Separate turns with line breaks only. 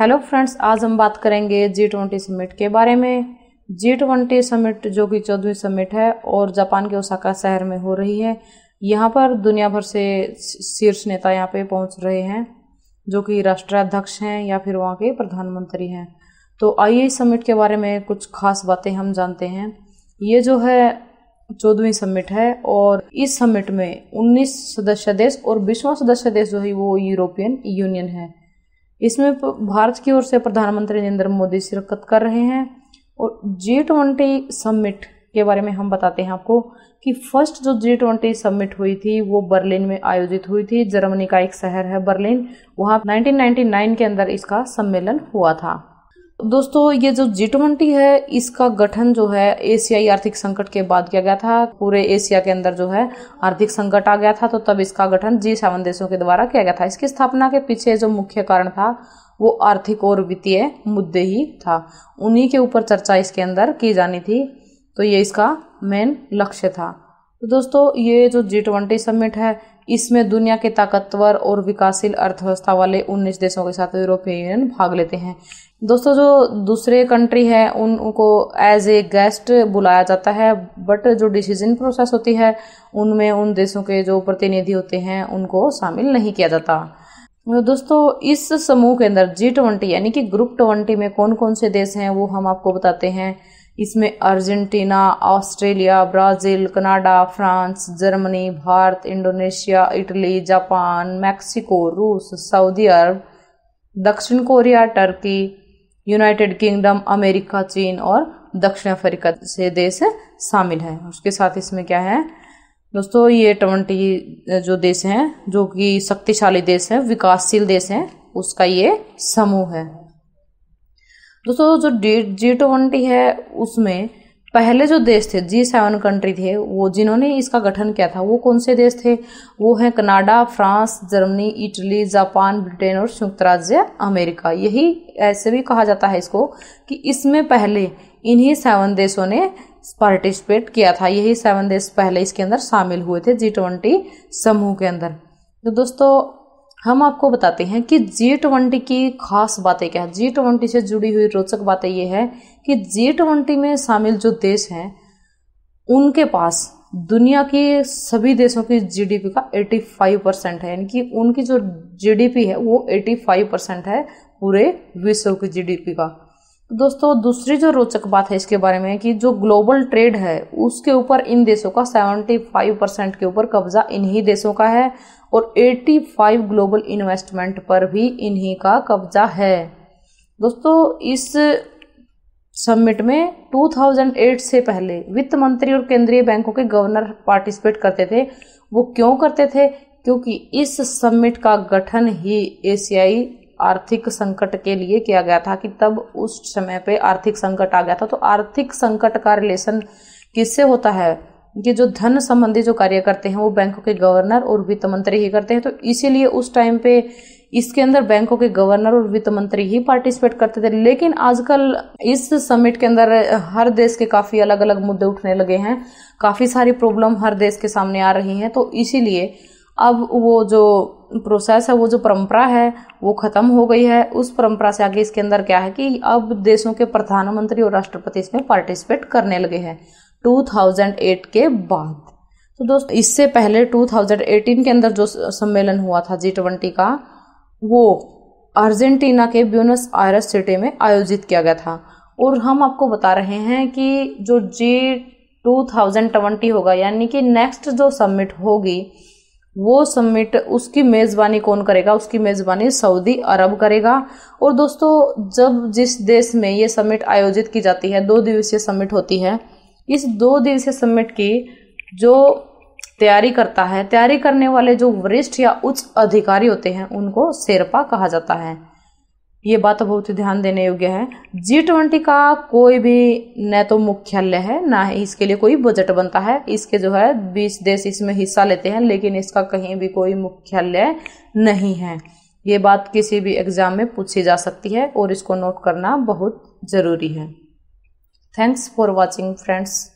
Hello friends आज हम बात करेंगे जी ट्वेंटी समिट के बारे में जी ट्वेंटी समिट जो कि चौदहवीं समिट है और जापान के ओसाका शहर में हो रही है यहाँ पर दुनिया भर से शीर्ष नेता यहाँ पे पहुँच रहे हैं जो कि राष्ट्राध्यक्ष हैं या फिर वहाँ के प्रधानमंत्री हैं तो आइए इस समिट के बारे में कुछ खास बातें हम जानते हैं ये जो है चौदहवीं समिट है और इस समिट में 19 सदस्य देश और बीसवां सदस्य देश जो है वो यूरोपियन यूनियन है इसमें भारत की ओर से प्रधानमंत्री नरेंद्र मोदी शिरकत कर रहे हैं और जी ट्वेंटी समिट के बारे में हम बताते हैं आपको कि फर्स्ट जो जी ट्वेंटी समिट हुई थी वो बर्लिन में आयोजित हुई थी जर्मनी का एक शहर है बर्लिन वहाँ 1999 के अंदर इसका सम्मेलन हुआ था दोस्तों ये जो जी ट्वेंटी है इसका गठन जो है एशियाई आर्थिक संकट के बाद किया गया था पूरे एशिया के अंदर जो है आर्थिक संकट आ गया था तो तब इसका गठन जी सेवन देशों के द्वारा किया गया था इसकी स्थापना के पीछे जो मुख्य कारण था वो आर्थिक और वित्तीय मुद्दे ही था उन्हीं के ऊपर चर्चा इसके अंदर की जानी थी तो ये इसका मेन लक्ष्य था तो दोस्तों ये जो जी ट्वेंटी समिट है इसमें दुनिया के ताकतवर और विकासशील अर्थव्यवस्था वाले उन्नीस देशों के साथ यूरोपीय यूनियन भाग लेते हैं दोस्तों जो दूसरे कंट्री हैं उनको एज ए गेस्ट बुलाया जाता है बट जो डिसीजन प्रोसेस होती है उनमें उन देशों के जो प्रतिनिधि होते हैं उनको शामिल नहीं किया जाता तो दोस्तों इस समूह के अंदर जी ट्वेंटी यानी कि ग्रुप ट्वेंटी में कौन कौन से देश हैं वो हम आपको बताते हैं इसमें Argentina Australia Brazil Canada France Germany Bharat Indonesia Italy Japan Mexico रूस सऊदी अरब दक्षिण Korea Turkey United Kingdom America चीन और दक्षिण अफ्रीका से देश शामिल हैं उसके साथ इसमें क्या है दोस्तों ये ट्वेंटी जो देश हैं जो कि शक्तिशाली देश हैं विकासशील देश हैं उसका ये समूह है दोस्तों जो जी ट्वेंटी है उसमें पहले जो देश थे जी सेवन कंट्री थे वो जिन्होंने इसका गठन किया था वो कौन से देश थे वो हैं Canada France Germany Italy Japan Britain और संयुक्त राज्य अमेरिका यही ऐसे भी कहा जाता है इसको कि इसमें पहले इन्हीं सेवन देशों ने पार्टिसिपेट किया था यही सेवन देश पहले इसके अंदर शामिल हुए थे जी ट्वेंटी समूह के अंदर तो दोस्तों हम आपको बताते हैं कि जी ट्वेंटी की खास बातें क्या है जी ट्वेंटी से जुड़ी हुई रोचक बातें यह है कि जी ट्वेंटी में शामिल जो देश हैं उनके पास दुनिया के सभी देशों की जीडीपी का 85 परसेंट है यानी कि उनकी जो जीडीपी है वो 85 परसेंट है पूरे विश्व की जीडीपी का तो दोस्तों दूसरी जो रोचक बात है इसके बारे में कि जो ग्लोबल ट्रेड है उसके ऊपर इन देशों का 75 परसेंट के ऊपर कब्जा इन्हीं देशों का है और 85 ग्लोबल इन्वेस्टमेंट पर भी इन्हीं का कब्जा है दोस्तों इस समिट में 2008 से पहले वित्त मंत्री और केंद्रीय बैंकों के गवर्नर पार्टिसिपेट करते थे वो क्यों करते थे क्योंकि इस समिट का गठन ही एशियाई आर्थिक संकट के लिए किया गया था कि तब उस समय पे आर्थिक संकट आ गया था तो आर्थिक संकट का रिलेशन किससे होता है ये जो धन संबंधी जो कार्य करते हैं वो बैंकों के गवर्नर और वित्त मंत्री ही करते हैं तो इसीलिए उस टाइम पे इसके अंदर बैंकों के गवर्नर और वित्त मंत्री ही पार्टिसिपेट करते थे लेकिन आजकल इस समिट के अंदर हर देश के काफ़ी अलग अलग मुद्दे उठने लगे हैं काफ़ी सारी प्रॉब्लम हर देश के सामने आ रही हैं तो इसीलिए अब वो जो प्रोसेस है वो जो परंपरा है वो ख़त्म हो गई है उस परंपरा से आगे इसके अंदर क्या है कि अब देशों के प्रधानमंत्री और राष्ट्रपति इसमें पार्टिसिपेट करने लगे हैं 2008 के बाद तो दोस्तों इससे पहले 2018 के अंदर जो सम्मेलन हुआ था जी ट्वेंटी का वो अर्जेंटीना के ब्यूनस आयरस सिटी में आयोजित किया गया था और हम आपको बता रहे हैं कि जो जी ट्वेंटी होगा यानी कि नेक्स्ट जो समिट होगी वो समिट उसकी मेज़बानी कौन करेगा उसकी मेज़बानी सऊदी अरब करेगा और दोस्तों जब जिस देश में ये समिट आयोजित की जाती है दो दिवसीय समिट होती है इस दो दिन से सबमिट की जो तैयारी करता है तैयारी करने वाले जो वरिष्ठ या उच्च अधिकारी होते हैं उनको शेरपा कहा जाता है ये बात तो बहुत ही ध्यान देने योग्य है जी ट्वेंटी का कोई भी न तो मुख्यालय है ना ही इसके लिए कोई बजट बनता है इसके जो है बीस देश इसमें हिस्सा लेते हैं लेकिन इसका कहीं भी कोई मुख्यालय नहीं है ये बात किसी भी एग्ज़ाम में पूछी जा सकती है और इसको नोट करना बहुत ज़रूरी है Thanks for watching friends.